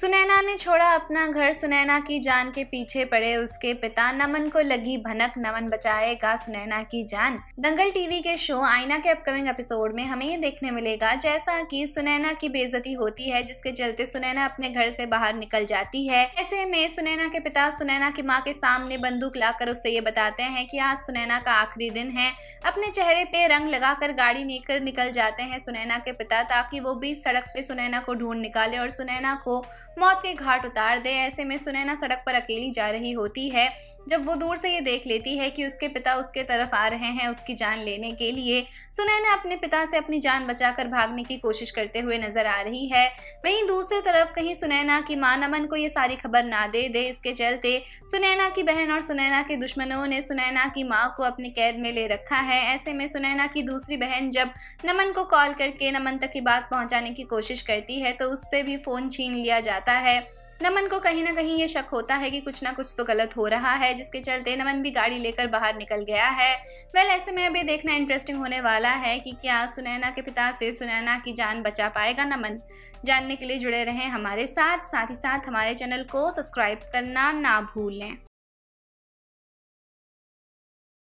सुनैना ने छोड़ा अपना घर सुनैना की जान के पीछे पड़े उसके पिता नमन को लगी भनक नमन बचाएगा सुनैना की जान दंगल टीवी के शो आईना के अपकमिंग एपिसोड में हमें ये देखने मिलेगा जैसा कि सुनैना की बेजती होती है जिसके चलते सुनैना अपने घर से बाहर निकल जाती है ऐसे में सुनैना के पिता सुनैना की माँ के सामने बंदूक लाकर उसे ये बताते हैं की आज सुनैना का आखिरी दिन है अपने चेहरे पे रंग लगाकर गाड़ी लेकर निकल जाते हैं सुनैना के पिता ताकि वो भी सड़क पे सुनैना को ढूंढ निकाले और सुनैना को मौत के घाट उतार दे ऐसे में सुनैना सड़क पर अकेली जा रही होती है जब वो दूर से ये देख लेती है कि उसके पिता उसके तरफ आ रहे हैं उसकी जान लेने के लिए सुनैना अपने पिता से अपनी जान बचाकर भागने की कोशिश करते हुए नजर आ रही है वहीं दूसरी तरफ कहीं सुनैना की मां नमन को ये सारी खबर ना दे दे इसके चलते सुनैना की बहन और सुनैना के दुश्मनों ने सुनैना की माँ को अपनी कैद में ले रखा है ऐसे में सुनैना की दूसरी बहन जब नमन को कॉल करके नमन तक की बात पहुँचाने की कोशिश करती है तो उससे भी फ़ोन छीन लिया जाता जाता है नमन को कहीं ना कहीं ये शक होता है कि कुछ ना कुछ तो गलत हो रहा है जिसके चलते नमन भी गाड़ी लेकर बाहर निकल गया है वेल ऐसे में अभी देखना इंटरेस्टिंग होने वाला है कि क्या सुनैना के पिता से सुनैना की जान बचा पाएगा नमन जानने के लिए जुड़े रहें हमारे साथ साथ ही साथ हमारे चैनल को सब्सक्राइब करना ना भूलें